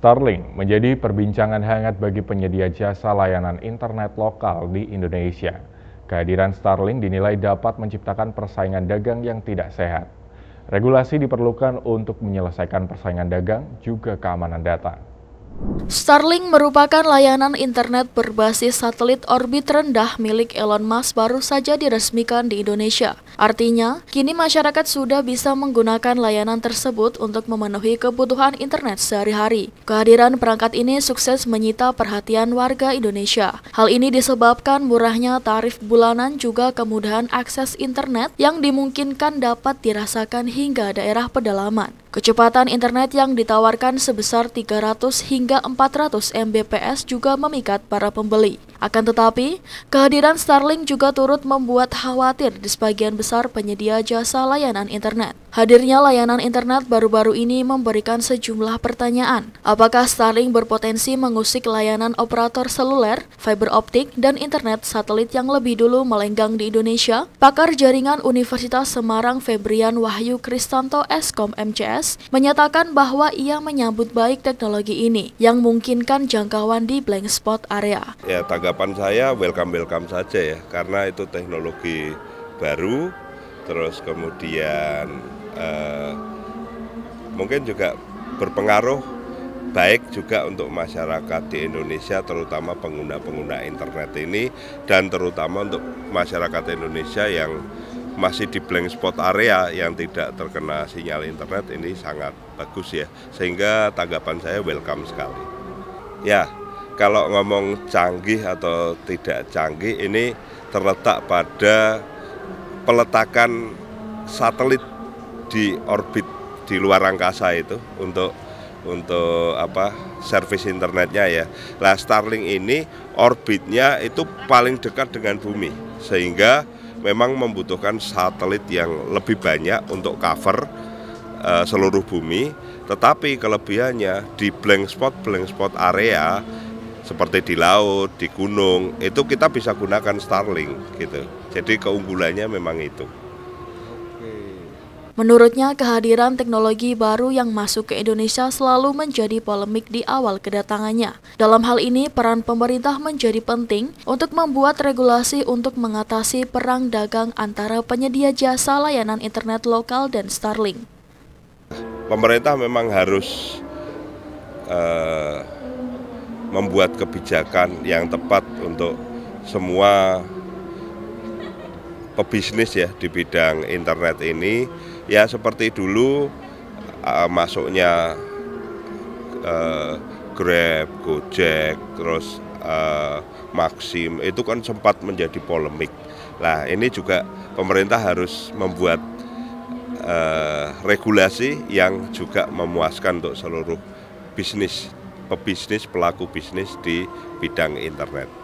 Starlink menjadi perbincangan hangat bagi penyedia jasa layanan internet lokal di Indonesia. Kehadiran Starlink dinilai dapat menciptakan persaingan dagang yang tidak sehat. Regulasi diperlukan untuk menyelesaikan persaingan dagang juga keamanan data. Starlink merupakan layanan internet berbasis satelit orbit rendah milik Elon Musk baru saja diresmikan di Indonesia. Artinya, kini masyarakat sudah bisa menggunakan layanan tersebut untuk memenuhi kebutuhan internet sehari-hari. Kehadiran perangkat ini sukses menyita perhatian warga Indonesia. Hal ini disebabkan murahnya tarif bulanan juga kemudahan akses internet yang dimungkinkan dapat dirasakan hingga daerah pedalaman. Kecepatan internet yang ditawarkan sebesar 300 hingga 400 Mbps juga memikat para pembeli. Akan tetapi, kehadiran Starlink juga turut membuat khawatir di sebagian besar penyedia jasa layanan internet. Hadirnya layanan internet baru-baru ini memberikan sejumlah pertanyaan. Apakah Starlink berpotensi mengusik layanan operator seluler, fiber optik, dan internet satelit yang lebih dulu melenggang di Indonesia? Pakar jaringan Universitas Semarang Febrian Wahyu Kristanto Eskom MCS menyatakan bahwa ia menyambut baik teknologi ini yang mungkinkan jangkauan di blank spot area. Ya, tanggapan saya welcome-welcome saja ya, karena itu teknologi baru, terus kemudian eh, mungkin juga berpengaruh baik juga untuk masyarakat di Indonesia terutama pengguna-pengguna internet ini dan terutama untuk masyarakat Indonesia yang masih di blank spot area yang tidak terkena sinyal internet ini sangat bagus ya sehingga tanggapan saya welcome sekali ya kalau ngomong canggih atau tidak canggih ini terletak pada peletakan satelit di orbit di luar angkasa itu untuk untuk apa service internetnya ya. Nah Starlink ini orbitnya itu paling dekat dengan bumi sehingga memang membutuhkan satelit yang lebih banyak untuk cover uh, seluruh bumi. Tetapi kelebihannya di blank spot blank spot area seperti di laut, di gunung, itu kita bisa gunakan Starlink gitu. Jadi keunggulannya memang itu. Menurutnya, kehadiran teknologi baru yang masuk ke Indonesia selalu menjadi polemik di awal kedatangannya. Dalam hal ini, peran pemerintah menjadi penting untuk membuat regulasi untuk mengatasi perang dagang antara penyedia jasa layanan internet lokal dan Starlink. Pemerintah memang harus uh, membuat kebijakan yang tepat untuk semua pebisnis ya di bidang internet ini ya seperti dulu uh, masuknya uh, Grab, Gojek, terus uh, Maxim itu kan sempat menjadi polemik. Nah ini juga pemerintah harus membuat uh, regulasi yang juga memuaskan untuk seluruh bisnis pebisnis, pelaku bisnis di bidang internet.